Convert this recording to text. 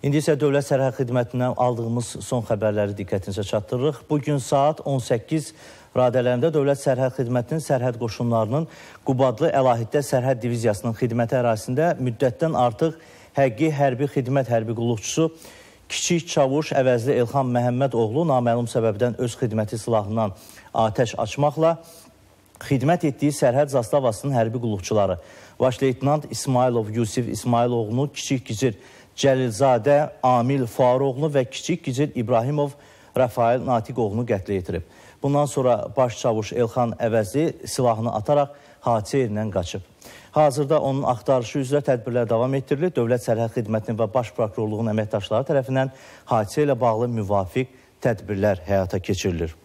İndi isə Dövlət Sərhəd Xidmətindən aldığımız son xəbərləri diqqətinizə çatdırırıq. Bugün saat 18 radələrində Dövlət Sərhəd Xidmətinin sərhəd qoşunlarının Qubadlı Əlahiddə Sərhəd Diviziyasının xidməti ərazisində müddətdən artıq həqiqi hərbi xidmət hərbi qulluqçusu Kiçik Çavuş əvəzli Elxan Məhəmməd oğlu naməlum səbəbdən öz xidməti silahından atəş açmaqla xidmət etdiyi sərhəd zastavasının hərbi qulluqçuları baş leytenant İsmailov Yusif İsmailoğlu, Kiçik Gicir Cəlilzadə, Amil Fuaroğlu və kiçik gicil İbrahimov Rafael Natiqoğlunu qətlə yetirib. Bundan sonra başçavuş Elxan Əvəzli silahını ataraq hadisə yerindən qaçıb. Hazırda onun axtarışı üzrə tədbirlər davam etdirilir. Dövlət Sərhəd Xidmətinin və Baş Prokurorluğun əməkdaşları tərəfindən hadisə ilə bağlı müvafiq tədbirlər həyata keçirilir.